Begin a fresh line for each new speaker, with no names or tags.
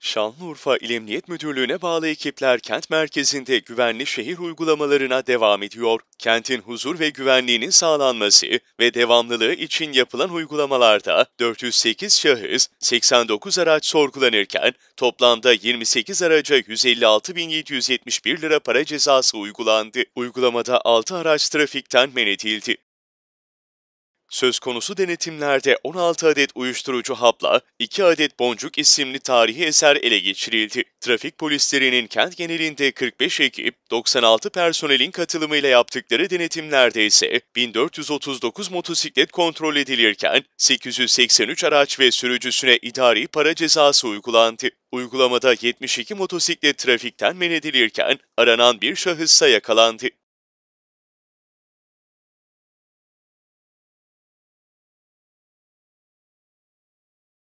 Şanlıurfa İl Emniyet Müdürlüğü'ne bağlı ekipler kent merkezinde güvenli şehir uygulamalarına devam ediyor. Kentin huzur ve güvenliğinin sağlanması ve devamlılığı için yapılan uygulamalarda 408 şahıs, 89 araç sorgulanırken toplamda 28 araca 156.771 lira para cezası uygulandı. Uygulamada 6 araç trafikten men edildi. Söz konusu denetimlerde 16 adet uyuşturucu hapla 2 adet boncuk isimli tarihi eser ele geçirildi. Trafik polislerinin kent genelinde 45 ekip, 96 personelin katılımıyla yaptıkları denetimlerde ise 1439 motosiklet kontrol edilirken 883 araç ve sürücüsüne idari para cezası uygulandı. Uygulamada 72 motosiklet trafikten men edilirken aranan bir şahıssa yakalandı.